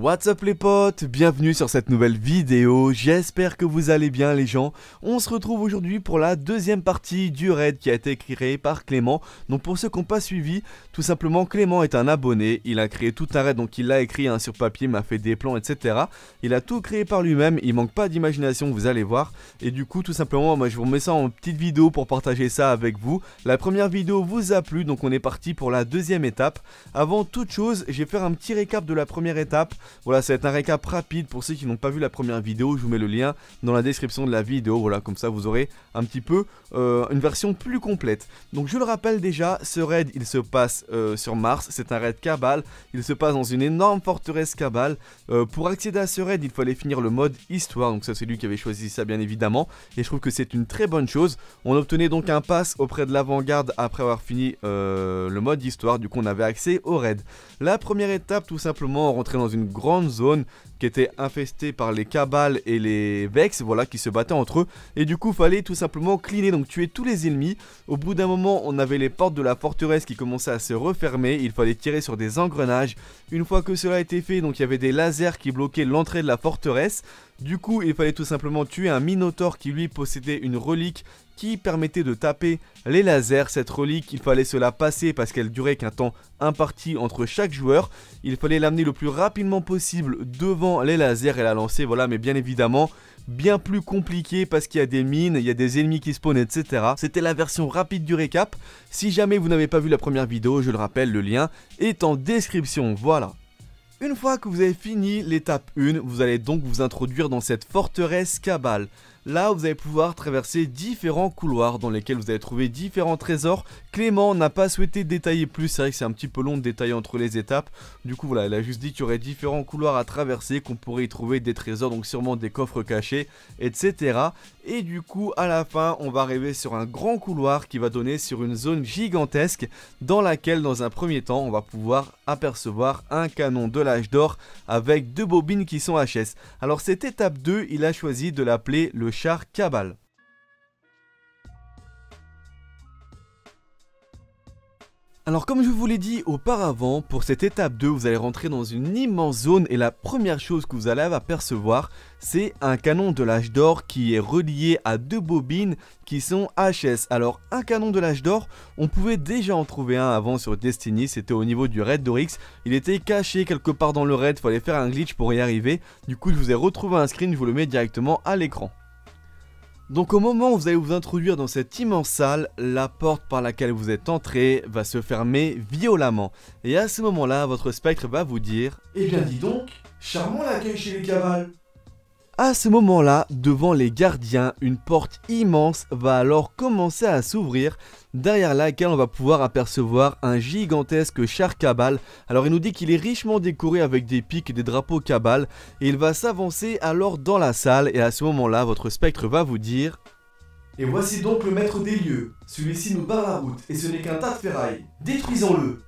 What's up les potes, bienvenue sur cette nouvelle vidéo, j'espère que vous allez bien les gens. On se retrouve aujourd'hui pour la deuxième partie du raid qui a été créé par Clément. Donc pour ceux qui n'ont pas suivi, tout simplement Clément est un abonné, il a créé tout un raid, donc il l'a écrit un hein, sur papier, m'a fait des plans, etc. Il a tout créé par lui-même, il manque pas d'imagination, vous allez voir. Et du coup tout simplement, moi je vous mets ça en petite vidéo pour partager ça avec vous. La première vidéo vous a plu, donc on est parti pour la deuxième étape. Avant toute chose, je vais faire un petit récap de la première étape. Voilà, ça va être un récap rapide pour ceux qui n'ont pas vu la première vidéo. Je vous mets le lien dans la description de la vidéo. Voilà, comme ça vous aurez un petit peu euh, une version plus complète. Donc je le rappelle déjà, ce raid il se passe euh, sur Mars. C'est un raid Cabal. Il se passe dans une énorme forteresse Cabal. Euh, pour accéder à ce raid, il fallait finir le mode histoire. Donc ça c'est lui qui avait choisi ça bien évidemment. Et je trouve que c'est une très bonne chose. On obtenait donc un pass auprès de l'avant-garde après avoir fini le mode histoire. Du coup on avait accès au raid. La première étape tout simplement, rentrer dans une grande zone qui était infestée par les cabales et les vex, voilà, qui se battaient entre eux. Et du coup, fallait tout simplement cleaner, donc tuer tous les ennemis. Au bout d'un moment, on avait les portes de la forteresse qui commençaient à se refermer. Il fallait tirer sur des engrenages. Une fois que cela était fait, donc il y avait des lasers qui bloquaient l'entrée de la forteresse. Du coup, il fallait tout simplement tuer un Minotaur qui lui possédait une relique qui permettait de taper les lasers. Cette relique, il fallait se la passer parce qu'elle durait qu'un temps imparti entre chaque joueur. Il fallait l'amener le plus rapidement possible devant les lasers et la lancer, voilà, mais bien évidemment bien plus compliqué parce qu'il y a des mines, il y a des ennemis qui spawnent, etc. C'était la version rapide du récap. Si jamais vous n'avez pas vu la première vidéo, je le rappelle, le lien est en description, voilà. Une fois que vous avez fini l'étape 1, vous allez donc vous introduire dans cette forteresse cabale. Là, vous allez pouvoir traverser différents couloirs dans lesquels vous allez trouver différents trésors. Clément n'a pas souhaité détailler plus, c'est vrai que c'est un petit peu long de détailler entre les étapes. Du coup, voilà, il a juste dit qu'il y aurait différents couloirs à traverser, qu'on pourrait y trouver des trésors, donc sûrement des coffres cachés, etc. Et du coup, à la fin, on va arriver sur un grand couloir qui va donner sur une zone gigantesque dans laquelle, dans un premier temps, on va pouvoir apercevoir un canon de l'âge d'or avec deux bobines qui sont HS. Alors cette étape 2, il a choisi de l'appeler le char Cabal. Alors comme je vous l'ai dit auparavant, pour cette étape 2, vous allez rentrer dans une immense zone et la première chose que vous allez apercevoir, c'est un canon de l'âge d'or qui est relié à deux bobines qui sont HS. Alors un canon de l'âge d'or, on pouvait déjà en trouver un avant sur Destiny, c'était au niveau du raid d'Orix. Il était caché quelque part dans le raid, il fallait faire un glitch pour y arriver. Du coup, je vous ai retrouvé un screen, je vous le mets directement à l'écran. Donc au moment où vous allez vous introduire dans cette immense salle, la porte par laquelle vous êtes entré va se fermer violemment. Et à ce moment-là, votre spectre va vous dire Eh bien dis donc, charmant l'accueil chez les cavales à ce moment-là, devant les gardiens, une porte immense va alors commencer à s'ouvrir, derrière laquelle on va pouvoir apercevoir un gigantesque char cabal. Alors il nous dit qu'il est richement décoré avec des pics et des drapeaux cabal, et il va s'avancer alors dans la salle, et à ce moment-là, votre spectre va vous dire... Et voici donc le maître des lieux. Celui-ci nous barre la route, et ce n'est qu'un tas de ferraille. Détruisons-le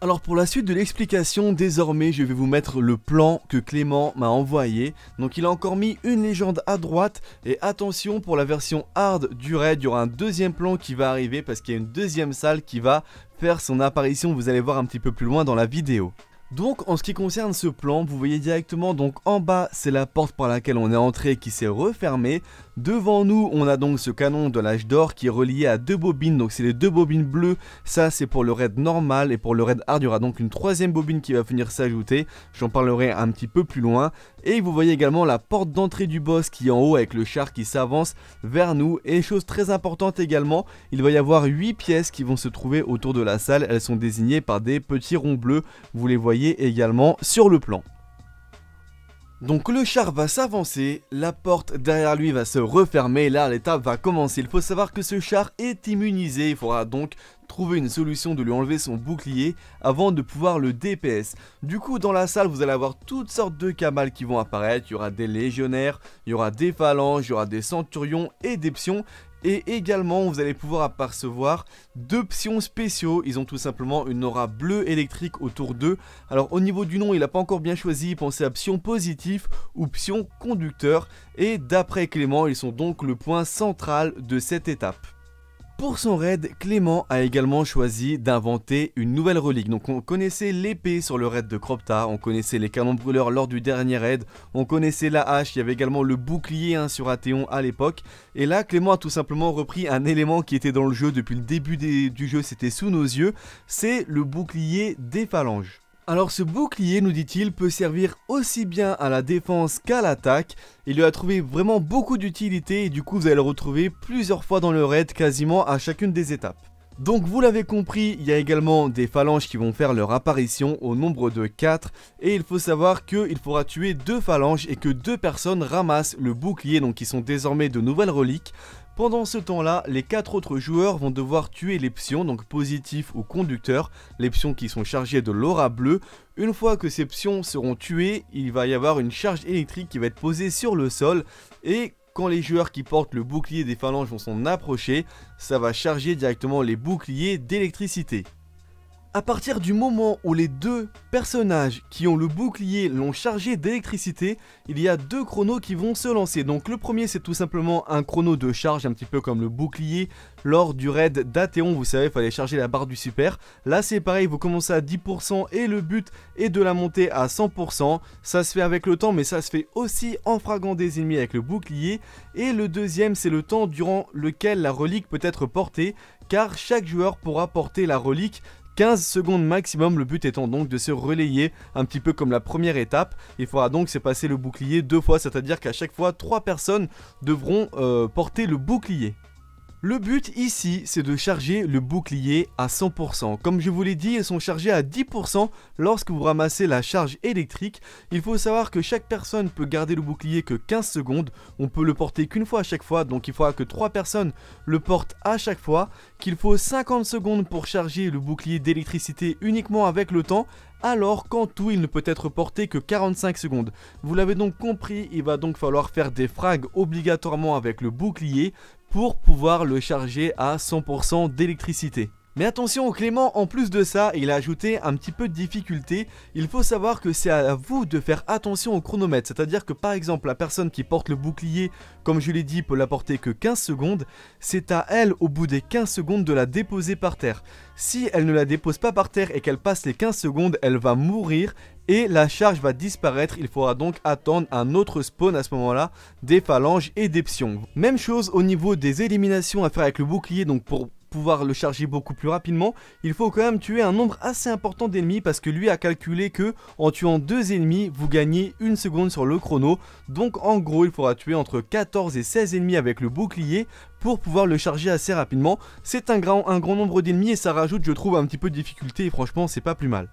alors pour la suite de l'explication, désormais je vais vous mettre le plan que Clément m'a envoyé. Donc il a encore mis une légende à droite et attention pour la version hard du raid, il y aura un deuxième plan qui va arriver parce qu'il y a une deuxième salle qui va faire son apparition, vous allez voir un petit peu plus loin dans la vidéo. Donc en ce qui concerne ce plan, vous voyez directement donc en bas c'est la porte par laquelle on est entré qui s'est refermée. Devant nous on a donc ce canon de l'âge d'or qui est relié à deux bobines, donc c'est les deux bobines bleues, ça c'est pour le raid normal et pour le raid hard il y aura donc une troisième bobine qui va venir s'ajouter, j'en parlerai un petit peu plus loin. Et vous voyez également la porte d'entrée du boss qui est en haut avec le char qui s'avance vers nous. Et chose très importante également, il va y avoir 8 pièces qui vont se trouver autour de la salle, elles sont désignées par des petits ronds bleus, vous les voyez également sur le plan. Donc le char va s'avancer, la porte derrière lui va se refermer, là l'étape va commencer. Il faut savoir que ce char est immunisé, il faudra donc trouver une solution de lui enlever son bouclier avant de pouvoir le DPS. Du coup dans la salle vous allez avoir toutes sortes de camales qui vont apparaître, il y aura des légionnaires, il y aura des phalanges, il y aura des centurions et des pions et également, vous allez pouvoir apercevoir deux pions spéciaux. Ils ont tout simplement une aura bleue électrique autour d'eux. Alors au niveau du nom, il n'a pas encore bien choisi. Pensez à pion positif ou pion conducteur. Et d'après Clément, ils sont donc le point central de cette étape. Pour son raid, Clément a également choisi d'inventer une nouvelle relique. Donc on connaissait l'épée sur le raid de Cropta, on connaissait les canons brûleurs lors du dernier raid, on connaissait la hache, il y avait également le bouclier hein, sur Athéon à l'époque. Et là, Clément a tout simplement repris un élément qui était dans le jeu depuis le début du jeu, c'était sous nos yeux, c'est le bouclier des phalanges. Alors ce bouclier, nous dit-il, peut servir aussi bien à la défense qu'à l'attaque. Il lui a trouvé vraiment beaucoup d'utilité et du coup vous allez le retrouver plusieurs fois dans le raid quasiment à chacune des étapes. Donc vous l'avez compris, il y a également des phalanges qui vont faire leur apparition au nombre de 4 et il faut savoir qu'il faudra tuer deux phalanges et que deux personnes ramassent le bouclier donc qui sont désormais de nouvelles reliques pendant ce temps-là, les 4 autres joueurs vont devoir tuer les pions, donc positifs ou conducteurs, les pions qui sont chargés de l'aura bleue. Une fois que ces pions seront tués, il va y avoir une charge électrique qui va être posée sur le sol et quand les joueurs qui portent le bouclier des phalanges vont s'en approcher, ça va charger directement les boucliers d'électricité. À partir du moment où les deux personnages qui ont le bouclier l'ont chargé d'électricité, il y a deux chronos qui vont se lancer. Donc le premier c'est tout simplement un chrono de charge, un petit peu comme le bouclier lors du raid d'Athéon, vous savez, il fallait charger la barre du super. Là c'est pareil, vous commencez à 10% et le but est de la monter à 100%. Ça se fait avec le temps, mais ça se fait aussi en fragant des ennemis avec le bouclier. Et le deuxième c'est le temps durant lequel la relique peut être portée, car chaque joueur pourra porter la relique 15 secondes maximum, le but étant donc de se relayer un petit peu comme la première étape. Il faudra donc se passer le bouclier deux fois, c'est-à-dire qu'à chaque fois, trois personnes devront euh, porter le bouclier. Le but ici, c'est de charger le bouclier à 100%. Comme je vous l'ai dit, ils sont chargés à 10% lorsque vous ramassez la charge électrique. Il faut savoir que chaque personne peut garder le bouclier que 15 secondes. On peut le porter qu'une fois à chaque fois, donc il faudra que 3 personnes le portent à chaque fois. Qu'il faut 50 secondes pour charger le bouclier d'électricité uniquement avec le temps alors qu'en tout il ne peut être porté que 45 secondes. Vous l'avez donc compris, il va donc falloir faire des frags obligatoirement avec le bouclier, pour pouvoir le charger à 100% d'électricité. Mais attention, Clément, en plus de ça, il a ajouté un petit peu de difficulté. Il faut savoir que c'est à vous de faire attention au chronomètre. C'est-à-dire que par exemple, la personne qui porte le bouclier, comme je l'ai dit, peut la porter que 15 secondes. C'est à elle, au bout des 15 secondes, de la déposer par terre. Si elle ne la dépose pas par terre et qu'elle passe les 15 secondes, elle va mourir et la charge va disparaître, il faudra donc attendre un autre spawn à ce moment là, des phalanges et des pions. Même chose au niveau des éliminations à faire avec le bouclier, donc pour pouvoir le charger beaucoup plus rapidement, il faut quand même tuer un nombre assez important d'ennemis parce que lui a calculé que en tuant deux ennemis, vous gagnez une seconde sur le chrono. Donc en gros, il faudra tuer entre 14 et 16 ennemis avec le bouclier pour pouvoir le charger assez rapidement. C'est un grand, un grand nombre d'ennemis et ça rajoute je trouve un petit peu de difficulté et franchement c'est pas plus mal.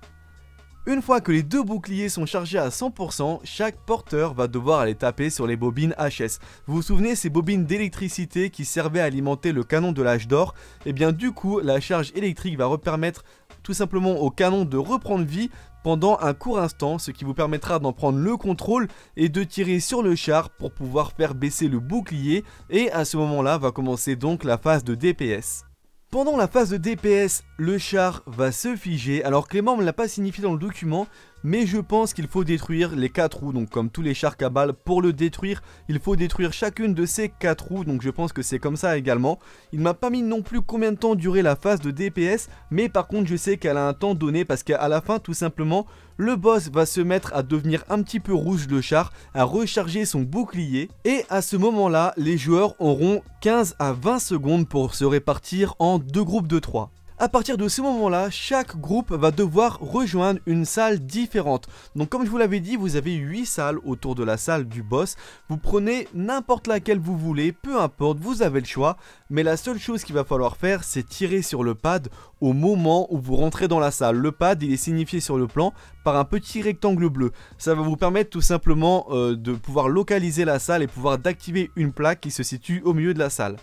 Une fois que les deux boucliers sont chargés à 100%, chaque porteur va devoir aller taper sur les bobines HS. Vous vous souvenez ces bobines d'électricité qui servaient à alimenter le canon de l'âge d'or Et eh bien du coup, la charge électrique va permettre tout simplement au canon de reprendre vie pendant un court instant, ce qui vous permettra d'en prendre le contrôle et de tirer sur le char pour pouvoir faire baisser le bouclier et à ce moment là va commencer donc la phase de DPS. Pendant la phase de DPS, le char va se figer. Alors Clément ne l'a pas signifié dans le document, mais je pense qu'il faut détruire les 4 roues, donc comme tous les chars cabales pour le détruire, il faut détruire chacune de ces 4 roues, donc je pense que c'est comme ça également. Il m'a pas mis non plus combien de temps durer la phase de DPS, mais par contre je sais qu'elle a un temps donné, parce qu'à la fin tout simplement, le boss va se mettre à devenir un petit peu rouge le char, à recharger son bouclier, et à ce moment-là, les joueurs auront 15 à 20 secondes pour se répartir en deux groupes de 3. À partir de ce moment-là, chaque groupe va devoir rejoindre une salle différente. Donc comme je vous l'avais dit, vous avez 8 salles autour de la salle du boss. Vous prenez n'importe laquelle vous voulez, peu importe, vous avez le choix. Mais la seule chose qu'il va falloir faire, c'est tirer sur le pad au moment où vous rentrez dans la salle. Le pad, il est signifié sur le plan par un petit rectangle bleu. Ça va vous permettre tout simplement euh, de pouvoir localiser la salle et pouvoir d'activer une plaque qui se situe au milieu de la salle.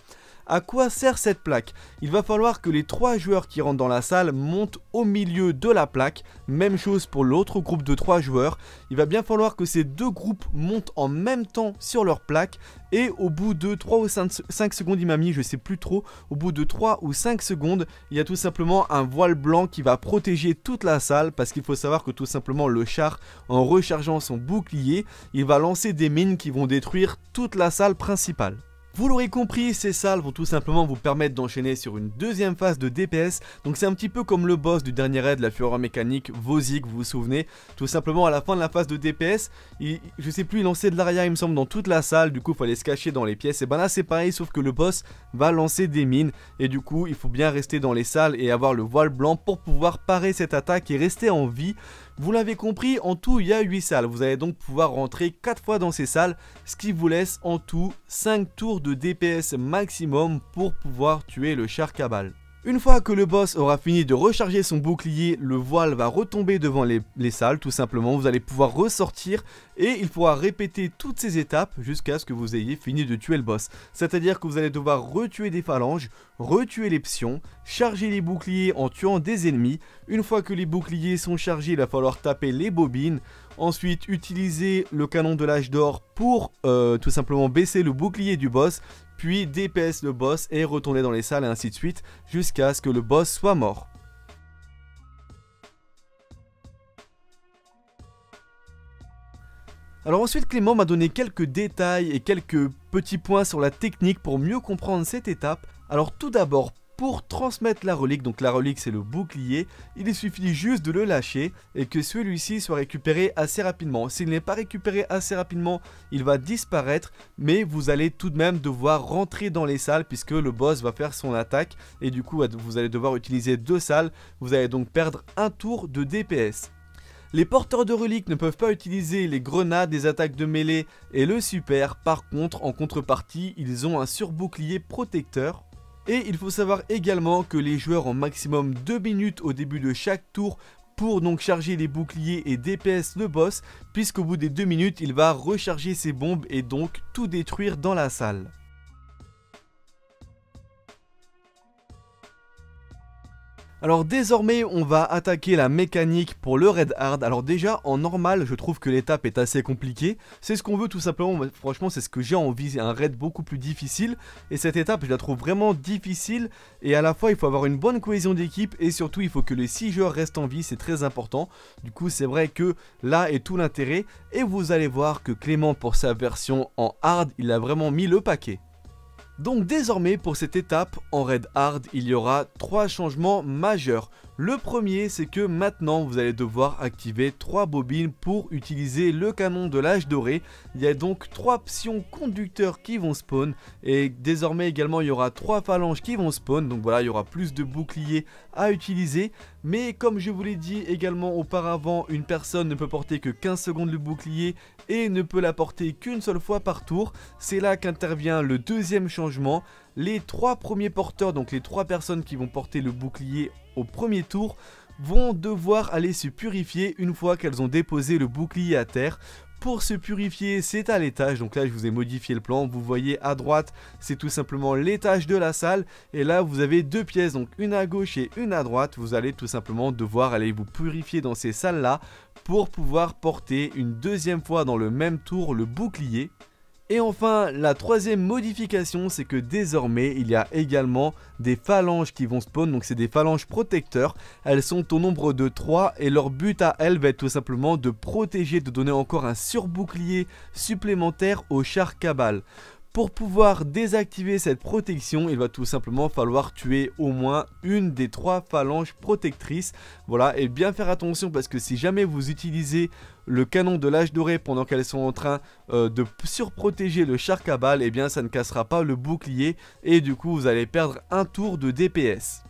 À quoi sert cette plaque Il va falloir que les trois joueurs qui rentrent dans la salle montent au milieu de la plaque. Même chose pour l'autre groupe de trois joueurs. Il va bien falloir que ces deux groupes montent en même temps sur leur plaque. Et au bout de 3 ou 5, secondes, il mis, je sais plus trop, au bout de 3 ou 5 secondes, il y a tout simplement un voile blanc qui va protéger toute la salle. Parce qu'il faut savoir que tout simplement le char, en rechargeant son bouclier, il va lancer des mines qui vont détruire toute la salle principale. Vous l'aurez compris, ces salles vont tout simplement vous permettre d'enchaîner sur une deuxième phase de DPS, donc c'est un petit peu comme le boss du dernier raid, la fureur mécanique, Vosik vous vous souvenez, tout simplement à la fin de la phase de DPS, je sais plus, il lançait de l'aria il me semble dans toute la salle, du coup il fallait se cacher dans les pièces, et ben là c'est pareil, sauf que le boss va lancer des mines, et du coup il faut bien rester dans les salles et avoir le voile blanc pour pouvoir parer cette attaque et rester en vie, vous l'avez compris, en tout il y a 8 salles, vous allez donc pouvoir rentrer 4 fois dans ces salles, ce qui vous laisse en tout 5 tours de DPS maximum pour pouvoir tuer le char cabal. Une fois que le boss aura fini de recharger son bouclier, le voile va retomber devant les, salles tout simplement, vous allez pouvoir ressortir et il pourra répéter toutes ces étapes jusqu'à ce que vous ayez fini de tuer le boss. C'est-à-dire que vous allez devoir retuer des phalanges, retuer les pions, charger les boucliers en tuant des ennemis. Une fois que les boucliers sont chargés, il va falloir taper les bobines. Ensuite, utiliser le canon de l'âge d'or pour euh, tout simplement baisser le bouclier du boss puis DPS le boss et retourner dans les salles et ainsi de suite jusqu'à ce que le boss soit mort. Alors ensuite Clément m'a donné quelques détails et quelques petits points sur la technique pour mieux comprendre cette étape. Alors tout d'abord pour transmettre la relique, donc la relique c'est le bouclier, il suffit juste de le lâcher et que celui-ci soit récupéré assez rapidement. S'il n'est pas récupéré assez rapidement, il va disparaître, mais vous allez tout de même devoir rentrer dans les salles puisque le boss va faire son attaque et du coup vous allez devoir utiliser deux salles, vous allez donc perdre un tour de DPS. Les porteurs de reliques ne peuvent pas utiliser les grenades, des attaques de mêlée et le super, par contre en contrepartie ils ont un surbouclier protecteur et il faut savoir également que les joueurs ont maximum 2 minutes au début de chaque tour pour donc charger les boucliers et DPS le boss, puisqu'au bout des 2 minutes, il va recharger ses bombes et donc tout détruire dans la salle. Alors désormais on va attaquer la mécanique pour le raid hard, alors déjà en normal je trouve que l'étape est assez compliquée, c'est ce qu'on veut tout simplement, franchement c'est ce que j'ai envie, un raid beaucoup plus difficile, et cette étape je la trouve vraiment difficile, et à la fois il faut avoir une bonne cohésion d'équipe, et surtout il faut que les 6 joueurs restent en vie, c'est très important, du coup c'est vrai que là est tout l'intérêt, et vous allez voir que Clément pour sa version en hard, il a vraiment mis le paquet. Donc désormais pour cette étape en Red hard il y aura trois changements majeurs le premier, c'est que maintenant vous allez devoir activer 3 bobines pour utiliser le canon de l'âge doré. Il y a donc 3 pions conducteurs qui vont spawn et désormais également il y aura 3 phalanges qui vont spawn. Donc voilà, il y aura plus de boucliers à utiliser. Mais comme je vous l'ai dit également auparavant, une personne ne peut porter que 15 secondes le bouclier et ne peut la porter qu'une seule fois par tour. C'est là qu'intervient le deuxième changement. Les trois premiers porteurs, donc les trois personnes qui vont porter le bouclier au premier tour vont devoir aller se purifier une fois qu'elles ont déposé le bouclier à terre. Pour se purifier, c'est à l'étage, donc là je vous ai modifié le plan, vous voyez à droite, c'est tout simplement l'étage de la salle, et là vous avez deux pièces, donc une à gauche et une à droite, vous allez tout simplement devoir aller vous purifier dans ces salles-là, pour pouvoir porter une deuxième fois dans le même tour le bouclier, et enfin, la troisième modification, c'est que désormais, il y a également des phalanges qui vont spawn, donc c'est des phalanges protecteurs. Elles sont au nombre de 3 et leur but à elles va être tout simplement de protéger, de donner encore un surbouclier supplémentaire au char cabal. Pour pouvoir désactiver cette protection, il va tout simplement falloir tuer au moins une des trois phalanges protectrices. Voilà, et bien faire attention parce que si jamais vous utilisez le canon de l'âge doré pendant qu'elles sont en train euh, de surprotéger le char cabal et eh bien ça ne cassera pas le bouclier et du coup vous allez perdre un tour de DPS.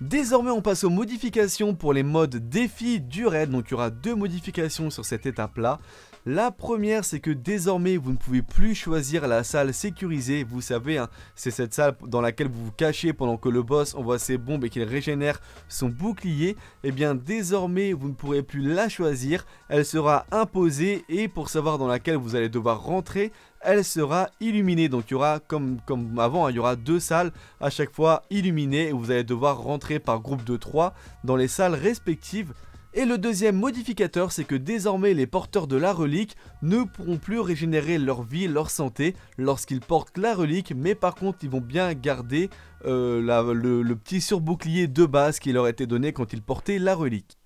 Désormais on passe aux modifications pour les modes défi du raid, donc il y aura deux modifications sur cette étape là. La première c'est que désormais vous ne pouvez plus choisir la salle sécurisée, vous savez hein, c'est cette salle dans laquelle vous vous cachez pendant que le boss envoie ses bombes et qu'il régénère son bouclier, et eh bien désormais vous ne pourrez plus la choisir, elle sera imposée et pour savoir dans laquelle vous allez devoir rentrer, elle sera illuminée. Donc il y aura, comme, comme avant, hein, il y aura deux salles à chaque fois illuminées et vous allez devoir rentrer par groupe de 3 dans les salles respectives. Et le deuxième modificateur, c'est que désormais les porteurs de la relique ne pourront plus régénérer leur vie, leur santé lorsqu'ils portent la relique, mais par contre ils vont bien garder euh, le, le petit surbouclier de base qui leur était donné quand ils portaient la relique.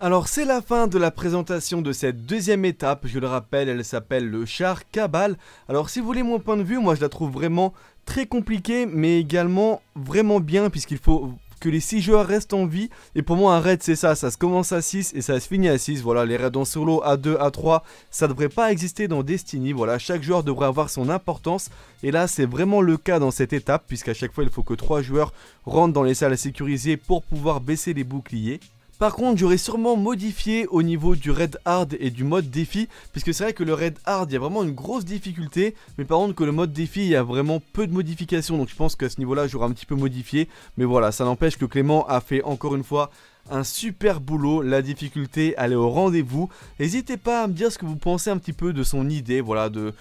Alors c'est la fin de la présentation de cette deuxième étape, je le rappelle, elle s'appelle le char Cabal. Alors si vous voulez mon point de vue, moi je la trouve vraiment très compliquée, mais également vraiment bien, puisqu'il faut que les 6 joueurs restent en vie. Et pour moi, un raid, c'est ça. Ça se commence à 6 et ça se finit à 6. Voilà, les raids en solo à 2, à 3, ça devrait pas exister dans Destiny. Voilà, chaque joueur devrait avoir son importance. Et là, c'est vraiment le cas dans cette étape, puisqu'à chaque fois, il faut que 3 joueurs rentrent dans les salles sécurisées pour pouvoir baisser les boucliers. Par contre j'aurais sûrement modifié au niveau du Red hard et du mode défi Puisque c'est vrai que le Red hard il y a vraiment une grosse difficulté Mais par contre que le mode défi il y a vraiment peu de modifications Donc je pense qu'à ce niveau là j'aurais un petit peu modifié Mais voilà ça n'empêche que Clément a fait encore une fois un super boulot, la difficulté elle au rendez-vous. N'hésitez pas à me dire ce que vous pensez un petit peu de son idée, voilà, de,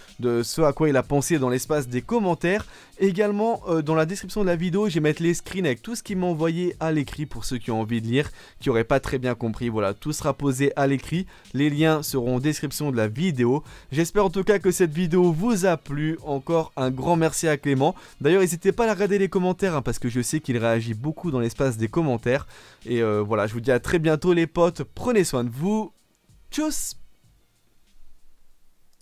ce à quoi il a pensé dans l'espace des commentaires. Également, euh, dans la description de la vidéo, je vais mettre les screens avec tout ce qu'il m'a envoyé à l'écrit pour ceux qui ont envie de lire, qui n'auraient pas très bien compris. Voilà, tout sera posé à l'écrit. Les liens seront en description de la vidéo. J'espère en tout cas que cette vidéo vous a plu. Encore un grand merci à Clément. D'ailleurs, n'hésitez pas à regarder les commentaires, hein, parce que je sais qu'il réagit beaucoup dans l'espace des commentaires. Et euh, voilà voilà, je vous dis à très bientôt les potes, prenez soin de vous, tchuss